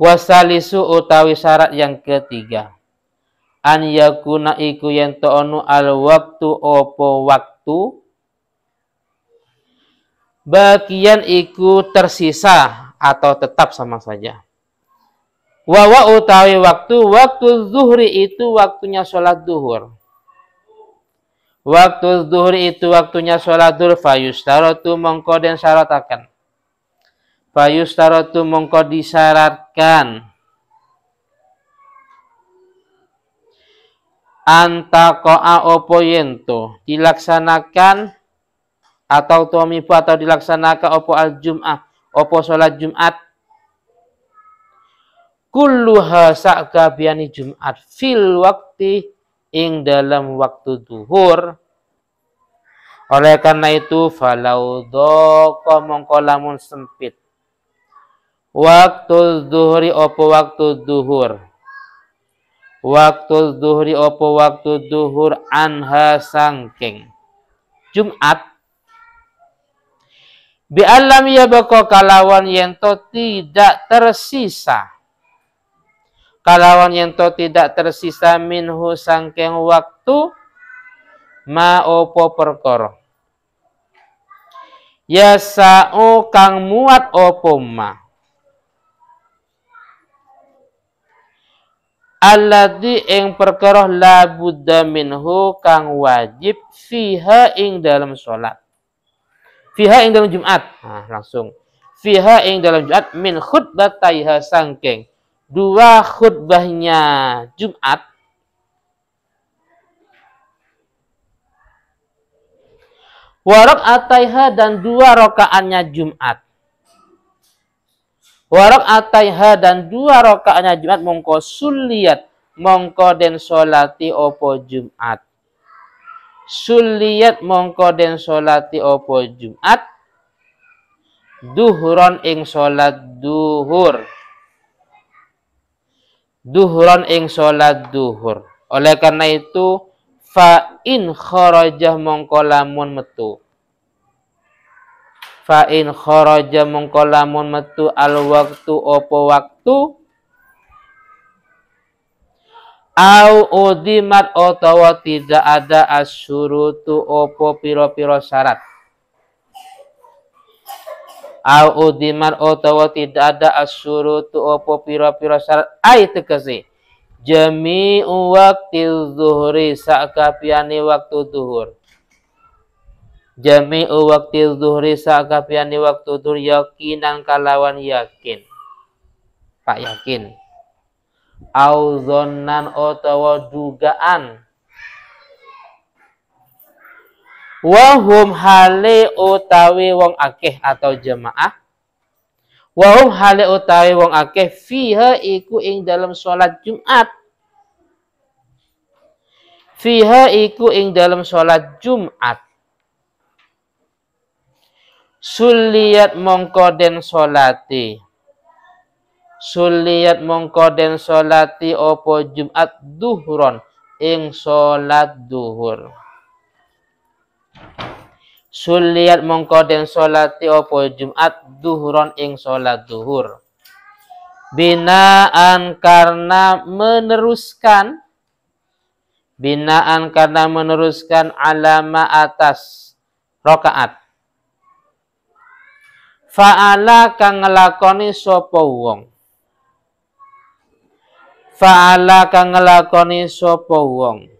wasalisu utawi syarat yang ketiga an yakuna iku yen ono al waktu opo waktu bagian iku tersisa atau tetap sama saja wawa utawi waktu waktu zuhri itu waktunya sholat duhur waktu zuhri itu waktunya sholat duhur fayustaratu mengkoden syaratakan Fayus tarotu mongko disyaratkan antakoa opo yento dilaksanakan atau tomifu atau dilaksanakan opo al jum'ah opo sholat jum'at kulluha sa'kabiani jum'at fil wakti ing dalam waktu duhur oleh karena itu falau doko mongko lamun sempit Waktu zuhri opo waktu zuhur. Waktu zuhri opo waktu zuhur anha sangking. Jumat. Bi alam ya beko kalawan yento tidak tersisa. Kalawan yento tidak tersisa minhu sangking waktu ma opo perkoro. sa'u kang muat opo ma alladzi ing perkara la budda minhu kang wajib fiha ing dalam salat fiha ing dalam Jumat nah, langsung fiha ing dalam Jumat min khutbataiha sangking dua khutbahnya Jumat warok ataiha dan dua rokaannya Jumat Warok ataiha dan dua rokaatnya Jumat mongko suliat mongko den solati opo Jumat. Suliat mongko den solati opo Jumat. Duhuron ing solat duhur. Duhuron ing solat duhur. Oleh karena itu, fa in kharajah mongko lamun metu fa in kharaja mongko metu al waktu opo waktu au udimat otawa tidak ada asyurutu opo piro-piro syarat au udimat otawa tidak ada asyurutu opo piro-piro syarat ai tegese jami'u waktu zuhri sakapiani waktu zuhur jami'u waktu zuhri sakapiani waktu zuhur yakinan kalawan yakin pak yakin au zonnan otawa dugaan wahum hale utawi wong akeh atau jemaah wahum hale utawi wong akeh fiha iku ing dalam sholat jumat fiha iku ing dalam sholat jumat Suliat mongko den solati. Suliat mongko den solati opo Jumat duhuron ing solat duhur. Suliat mongko den solati opo Jumat duhuron ing solat duhur. Binaan karena meneruskan binaan karena meneruskan alama atas rokaat Fa'ala kang ngelakoni sopo wong. Fa'ala kang ngelakoni sopo wong.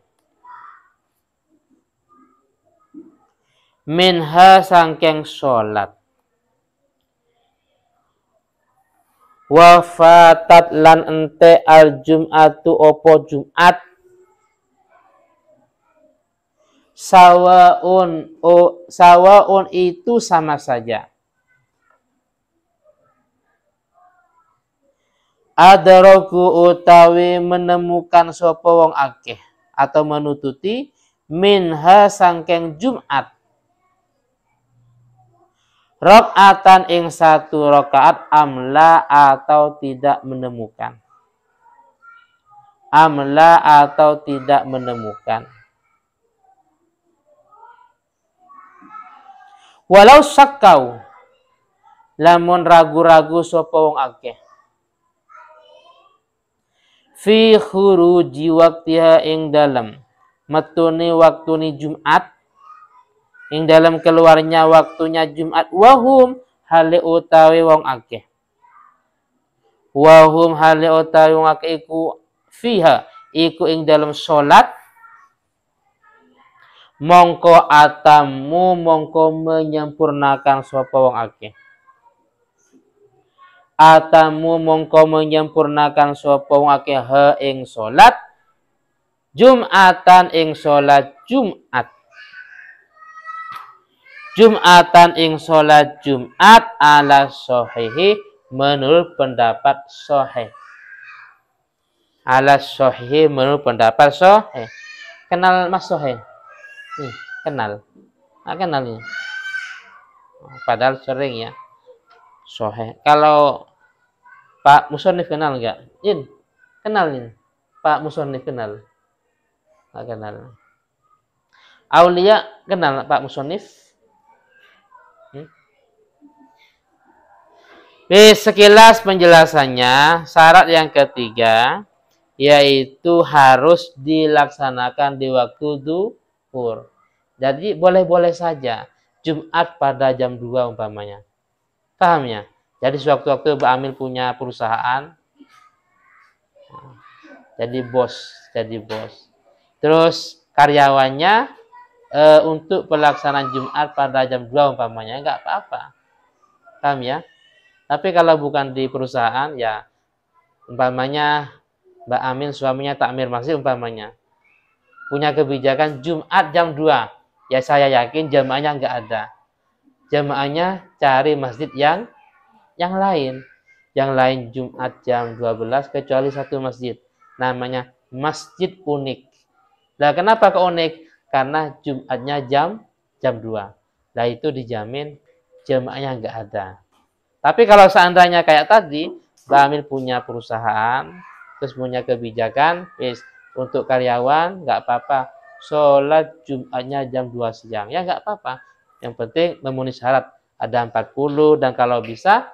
Minha sangkeng sholat, wafatat lan ente al jum'atu opo jum'at sawaun o sawaun itu sama saja adraku utawi menemukan sopo wong akeh atau menututi minha sangkeng Jumat Rokatan ing satu rokaat amla atau tidak menemukan. Amla atau tidak menemukan. Walau sakau, lamun ragu-ragu sopo wong akeh fi khuruji waktiha ing dalem metune waktuni Jumat ing dalam keluarnya waktunya Jumat wahum hale utawi wong akeh wahum hale utawi wong akeh iku fiha iku ing dalam salat mongko atamu mongko menyempurnakan sapa wong akeh atamu mongko menyempurnakan sapa wong akeh ing salat Jumatan ing salat Jumat Jumatan ing salat Jumat ala sahihi menurut pendapat sahih ala sahih menurut pendapat sahih kenal Mas Sahih nih kenal nah, ini ya. padahal sering ya sahih kalau Pak Musonif kenal nggak? Jin, kenal nih. Pak Musonif kenal. Nggak kenal. Aulia kenal Pak Musonif? Hmm? Eh, sekilas penjelasannya, syarat yang ketiga yaitu harus dilaksanakan di waktu duhur. Jadi boleh-boleh saja Jumat pada jam 2 umpamanya. Paham ya? Jadi sewaktu-waktu Mbak Amil punya perusahaan, jadi bos, jadi bos. Terus karyawannya e, untuk pelaksanaan Jumat pada jam 2 umpamanya, nggak apa-apa. Paham ya? Tapi kalau bukan di perusahaan, ya umpamanya Mbak Amin suaminya takmir masjid umpamanya. Punya kebijakan Jumat jam 2. Ya saya yakin jamaahnya nggak ada. Jamaahnya cari masjid yang yang lain. Yang lain Jumat jam 12 kecuali satu masjid. Namanya Masjid Unik. Nah, kenapa ke unik? Karena Jumatnya jam jam 2. Nah, itu dijamin jemaahnya nggak ada. Tapi kalau seandainya kayak tadi, Amir punya perusahaan, terus punya kebijakan, yes, untuk karyawan nggak apa-apa, sholat Jumatnya jam 2 siang. Ya nggak apa-apa. Yang penting memenuhi syarat. Ada 40 dan kalau bisa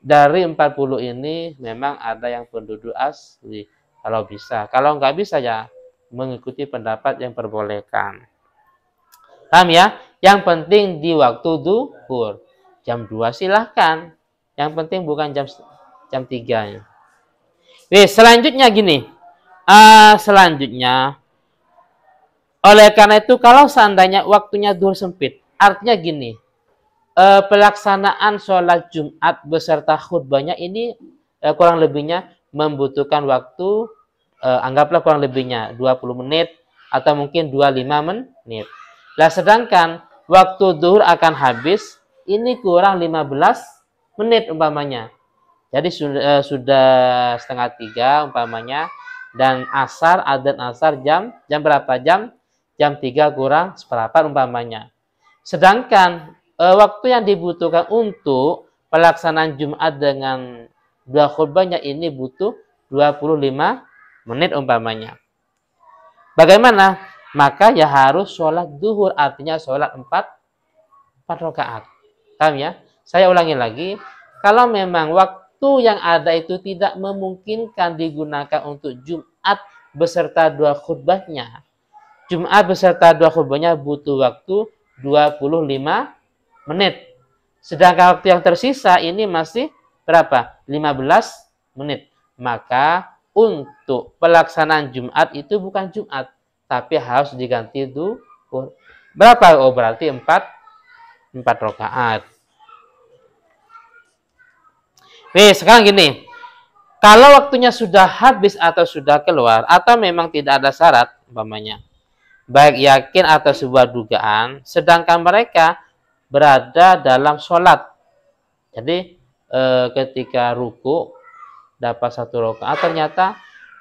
dari 40 ini memang ada yang penduduk asli kalau bisa. Kalau nggak bisa ya mengikuti pendapat yang perbolehkan. Paham ya? Yang penting di waktu duhur. Jam 2 silahkan. Yang penting bukan jam jam 3 ya. Oke, selanjutnya gini. Uh, selanjutnya oleh karena itu kalau seandainya waktunya duhur sempit, artinya gini, eh, pelaksanaan sholat Jumat beserta khutbahnya ini eh, kurang lebihnya membutuhkan waktu eh, anggaplah kurang lebihnya 20 menit atau mungkin 25 menit. Nah, sedangkan waktu duhur akan habis ini kurang 15 menit umpamanya. Jadi sudah, eh, sudah setengah tiga umpamanya dan asar adat asar jam jam berapa jam jam tiga kurang seperempat umpamanya. Sedangkan Eh, waktu yang dibutuhkan untuk pelaksanaan Jumat dengan dua khutbahnya ini butuh 25 menit umpamanya. Bagaimana? Maka ya harus sholat duhur, artinya sholat 4, 4 rakaat. Paham ya? Saya ulangi lagi, kalau memang waktu yang ada itu tidak memungkinkan digunakan untuk Jumat beserta dua khutbahnya, Jumat beserta dua khutbahnya butuh waktu 25 menit. Sedangkan waktu yang tersisa ini masih berapa? 15 menit. Maka untuk pelaksanaan Jumat itu bukan Jumat, tapi harus diganti itu Berapa? Oh, berarti 4 4 rakaat. Oke, sekarang gini. Kalau waktunya sudah habis atau sudah keluar atau memang tidak ada syarat umpamanya, baik yakin atau sebuah dugaan, sedangkan mereka berada dalam sholat. Jadi e, ketika ruku dapat satu rakaat ah, ternyata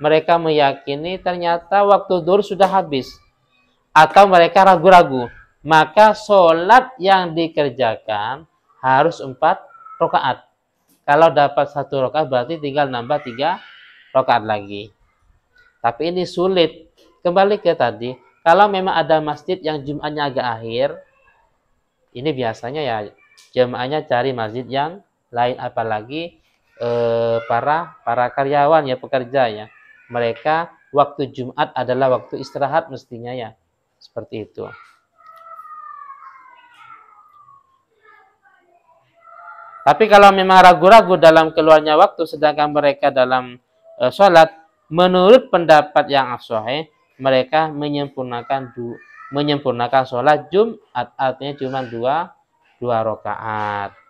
mereka meyakini ternyata waktu dur sudah habis atau mereka ragu-ragu. Maka sholat yang dikerjakan harus empat rokaat. Kalau dapat satu rokaat berarti tinggal nambah tiga rokaat lagi. Tapi ini sulit. Kembali ke tadi, kalau memang ada masjid yang Jumatnya agak akhir, ini biasanya ya jemaahnya cari masjid yang lain apalagi eh, para para karyawan ya pekerja ya mereka waktu Jumat adalah waktu istirahat mestinya ya seperti itu tapi kalau memang ragu-ragu dalam keluarnya waktu sedangkan mereka dalam eh, sholat menurut pendapat yang asuhai mereka menyempurnakan menyempurnakan sholat Jumat artinya cuma dua dua rakaat